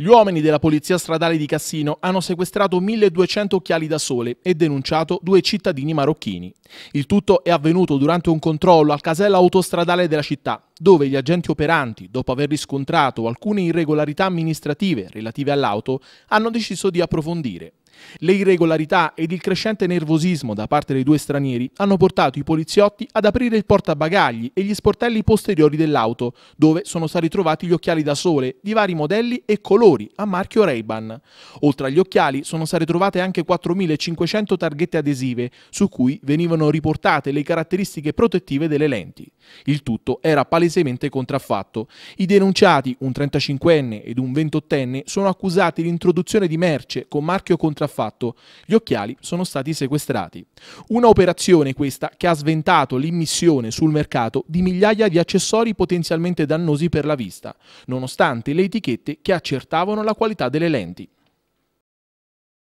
Gli uomini della Polizia Stradale di Cassino hanno sequestrato 1200 occhiali da sole e denunciato due cittadini marocchini. Il tutto è avvenuto durante un controllo al casello autostradale della città, dove gli agenti operanti, dopo aver riscontrato alcune irregolarità amministrative relative all'auto, hanno deciso di approfondire. Le irregolarità ed il crescente nervosismo da parte dei due stranieri hanno portato i poliziotti ad aprire il portabagagli e gli sportelli posteriori dell'auto, dove sono stati trovati gli occhiali da sole di vari modelli e colori a marchio Ray-Ban. Oltre agli occhiali sono state trovate anche 4.500 targhette adesive, su cui venivano riportate le caratteristiche protettive delle lenti. Il tutto era palesemente contraffatto. I denunciati, un 35enne ed un 28enne, sono accusati di introduzione di merce con marchio contraffatto. Gli occhiali sono stati sequestrati. Una operazione questa che ha sventato l'immissione sul mercato di migliaia di accessori potenzialmente dannosi per la vista, nonostante le etichette che accertavano la qualità delle lenti.